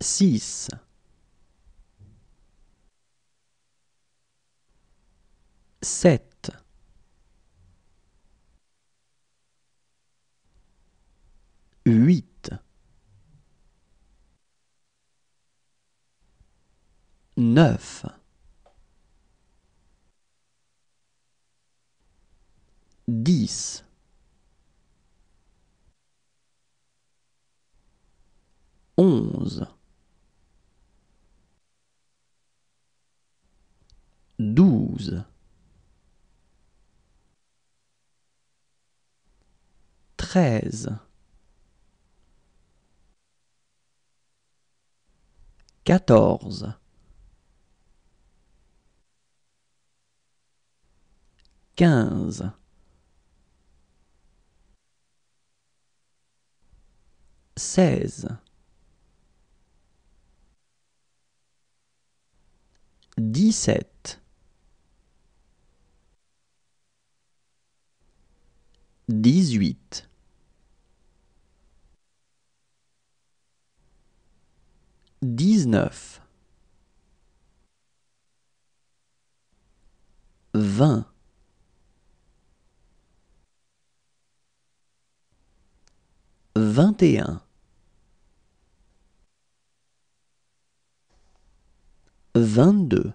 6 7 8 9 10 11 13 14 15 16 17 18 19 20 21 22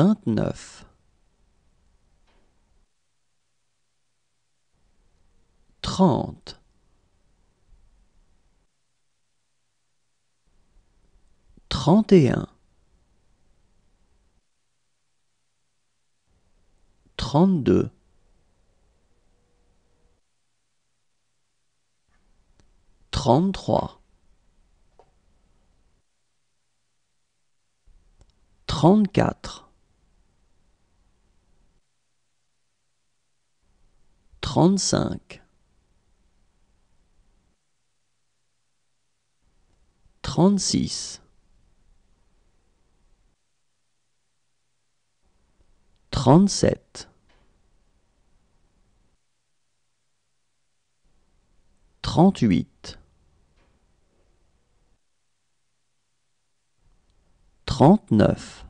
vingt-neuf. Trente. Trente et un. Trente-deux. Trente-trois. trente-quatre 35 36 37 38 39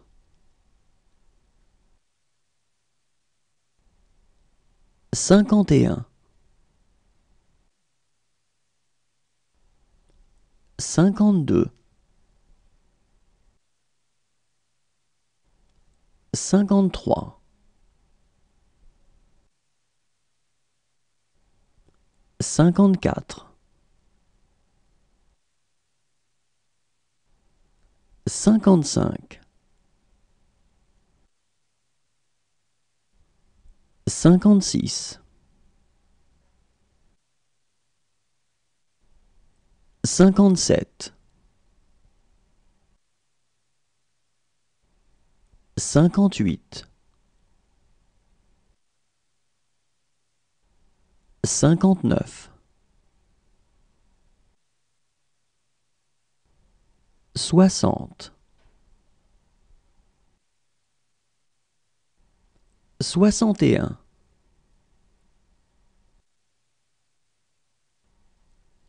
51 52 53 54 55 56 57 58 59 60 61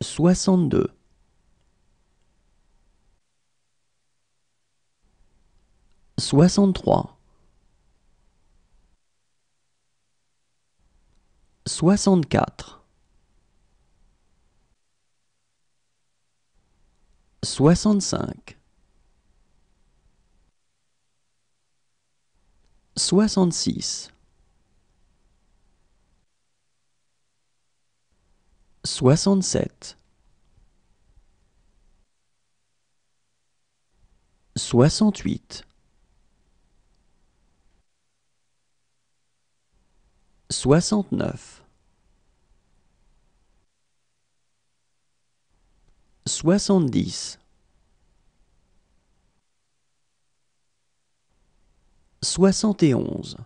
62 63 64 65 66 67 68 69 70 71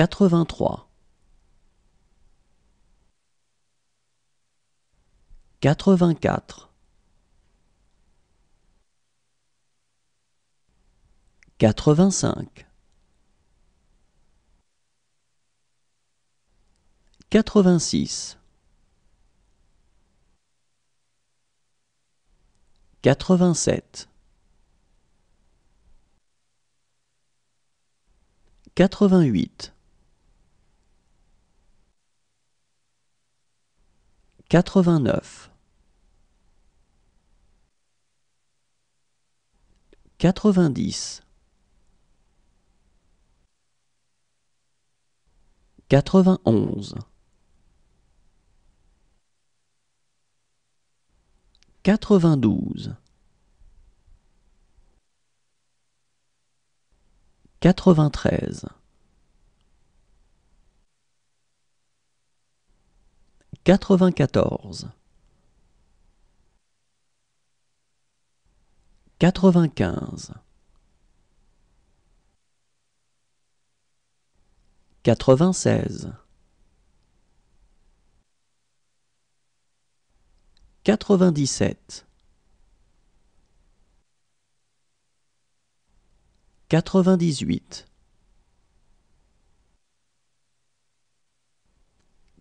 quatre-vingt-trois. Quatre-vingt-quatre. Quatre-vingt-cinq. Quatre-vingt-six. Quatre-vingt-sept. Quatre-vingt-huit. 89 90 91 92 93 quatre-vingt-quatorze. Quatre-vingt-quinze. Quatre-vingt-seize. Quatre-vingt-dix-sept. Quatre-vingt-dix-huit.